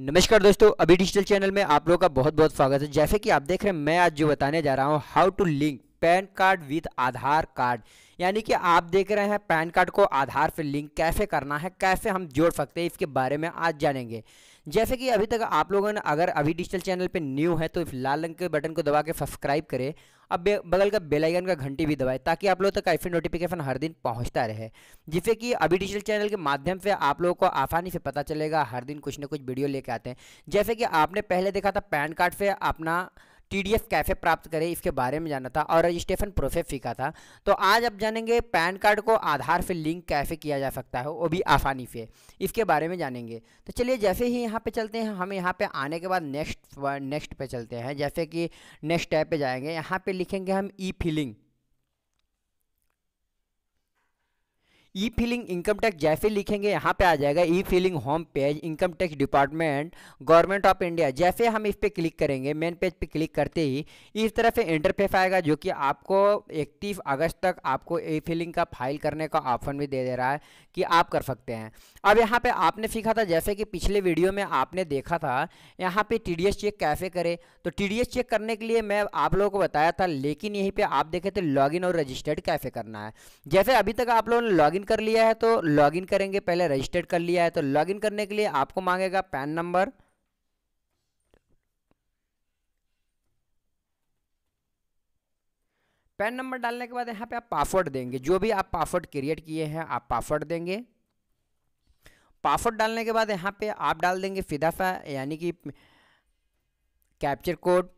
नमस्कार दोस्तों अभी डिजिटल चैनल में आप लोगों का बहुत बहुत स्वागत है जैसे कि आप देख रहे हैं मैं आज जो बताने जा रहा हूँ how to link PAN card with Aadhaar card यानी कि आप देख रहे हैं पैन कार्ड को आधार से लिंक कैसे करना है कैसे हम जोड़ सकते हैं इसके बारे में आज जानेंगे जैसे कि अभी तक आप लोगों ने अगर अभी डिजिटल चैनल पे न्यू है तो इस लाल रंग के बटन को दबा के सब्सक्राइब करें अब बगल का बेल आइकन का घंटी भी दबाएं ताकि आप लोगों तक ऐसे नोटिफिकेशन हर दिन पहुंचता रहे जिससे कि अभी डिजिटल चैनल के माध्यम से आप लोगों को आसानी से पता चलेगा हर दिन कुछ ना कुछ वीडियो लेके आते हैं जैसे कि आपने पहले देखा था पैन कार्ड से अपना टीडीएफ कैफे प्राप्त करें इसके बारे में जाना था और रजिस्ट्रेशन प्रोसेस सीखा था तो आज आप जानेंगे पैन कार्ड को आधार से लिंक कैसे किया जा सकता है वो भी आसानी से इसके बारे में जानेंगे तो चलिए जैसे ही यहाँ पे चलते हैं हम यहाँ पे आने के बाद नेक्स्ट नेक्स्ट पे चलते हैं जैसे कि नेक्स्ट ऐप पर जाएंगे यहाँ पर लिखेंगे हम e filing e filing income tax जैसे लिखेंगे यहाँ पे आ जाएगा e filing home page income tax department government of India जैसे हम इस पर क्लिक करेंगे मेन पेज पे क्लिक करते ही इस तरह से इंटरफेस आएगा जो कि आपको इकतीस अगस्त तक आपको ई फिलिंग का फाइल करने का ऑप्शन भी दे दे रहा है कि आप कर सकते हैं अब यहाँ पर आपने सीखा था जैसे कि पिछले वीडियो में आपने देखा था यहाँ पर टी चेक कैसे करे तो टी चेक करने के लिए मैं आप लोगों को बताया था लेकिन यहीं पर आप देखे थे लॉगिन और रजिस्टर्ड कैसे करना है जैसे अभी तक आप लोगों ने लॉगिन लॉगिन कर लिया है तो लॉगिन करेंगे पहले रजिस्टर्ड कर लिया है तो लॉगिन करने के लिए आपको मांगेगा पैन नंबर पैन नंबर डालने के बाद यहाँ पे आप पासवर्ड देंगे जो भी आप पासवर्ड क्रिएट किए हैं आप पासवर्ड देंगे पासवर्ड डालने के बाद यहाँ पे आप डाल देंगे फिदाफा यानी कि कैप्चर कोड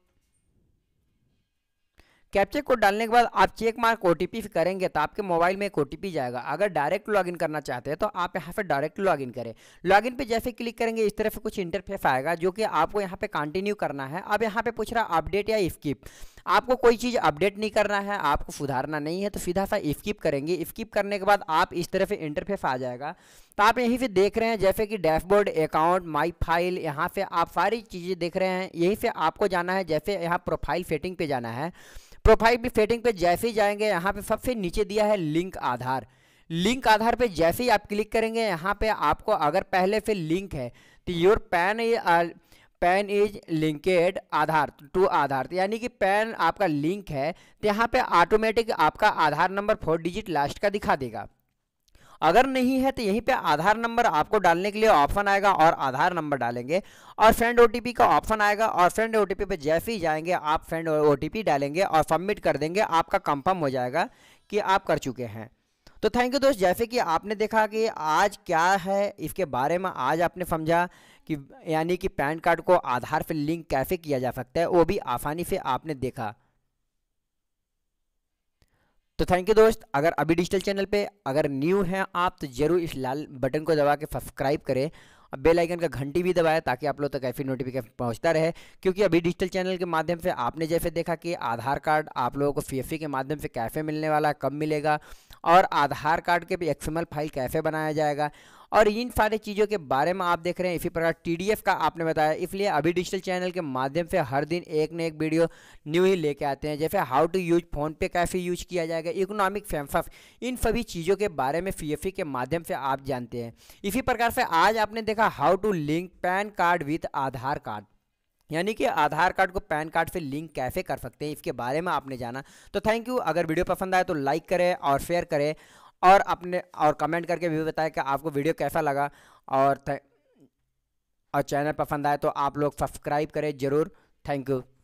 कैप्चे कोड डालने के बाद आप चेक मार्क ओ करेंगे तो आपके मोबाइल में एक ओ जाएगा अगर डायरेक्ट लॉगिन करना चाहते हैं तो आप यहाँ पर डायरेक्ट लॉगिन करें लॉगिन पे जैसे क्लिक करेंगे इस तरह से कुछ इंटरफेस आएगा जो कि आपको यहाँ पे कंटिन्यू करना है अब यहाँ पे पूछ रहा अपडेट या स्किप आपको कोई चीज़ अपडेट नहीं करना है आपको सुधारना नहीं है तो सीधा सा स्किप करेंगे स्किप करने के बाद आप इस तरह से इंटरफेस आ जाएगा तो आप यहीं से देख रहे हैं जैसे कि डैशबोर्ड अकाउंट माई फाइल यहाँ से आप सारी चीज़ें देख रहे हैं यहीं से आपको जाना है जैसे यहाँ प्रोफाइल सेटिंग पे जाना है प्रोफाइल भी सेटिंग पे जैसे ही जाएंगे यहाँ पे सबसे नीचे दिया है लिंक आधार लिंक आधार पे जैसे ही आप क्लिक करेंगे यहाँ पे आपको अगर पहले से लिंक है तो your PAN PAN is linked Aadhaar to Aadhaar तो यानी कि पैन आपका लिंक है तो यहाँ पे ऑटोमेटिक आपका Aadhaar number four digit last का दिखा देगा अगर नहीं है तो यहीं पे आधार नंबर आपको डालने के लिए ऑप्शन आएगा और आधार नंबर डालेंगे और फ्रेंड ओटीपी का ऑप्शन आएगा और फ्रेंड ओटीपी पे जैसे ही जाएंगे आप फ्रेंड ओटीपी डालेंगे और सबमिट कर देंगे आपका कंफर्म हो जाएगा कि आप कर चुके हैं तो थैंक यू दोस्त जैसे कि आपने देखा कि आज क्या है इसके बारे में आज आपने समझा कि यानी कि पैन कार्ड को आधार पर लिंक कैसे किया जा सकता है वो भी आसानी से आपने देखा तो थैंक यू दोस्त अगर अभी डिजिटल चैनल पे अगर न्यू हैं आप तो जरूर इस लाल बटन को दबा के सब्सक्राइब करें और बेल आइकन का घंटी भी दबाएं ताकि आप लोग तक तो ऐसी नोटिफिकेशन पहुंचता रहे क्योंकि अभी डिजिटल चैनल के माध्यम से आपने जैसे देखा कि आधार कार्ड आप लोगों को सी के माध्यम से कैफे मिलने वाला कब मिलेगा और आधार कार्ड के भी एक्सएमएल फाइल कैसे बनाया जाएगा और इन सारे चीज़ों के बारे में आप देख रहे हैं इसी प्रकार टीडीएफ का आपने बताया इसलिए अभी डिजिटल चैनल के माध्यम से हर दिन एक न एक वीडियो न्यू ही लेके आते हैं जैसे हाउ टू यूज फ़ोन पे कैसे यूज किया जाएगा इकोनॉमिक सेंसस इन सभी चीज़ों के बारे में सी e के माध्यम से आप जानते हैं इसी प्रकार से आज आपने देखा how to link PAN card with Aadhaar card यानी कि आधार कार्ड को पैन कार्ड से लिंक कैसे कर सकते हैं इसके बारे में आपने जाना तो थैंक यू अगर वीडियो पसंद आए तो लाइक करें और शेयर करें और अपने और कमेंट करके भी बताएं कि आपको वीडियो कैसा लगा और और चैनल पसंद आए तो आप लोग सब्सक्राइब करें ज़रूर थैंक यू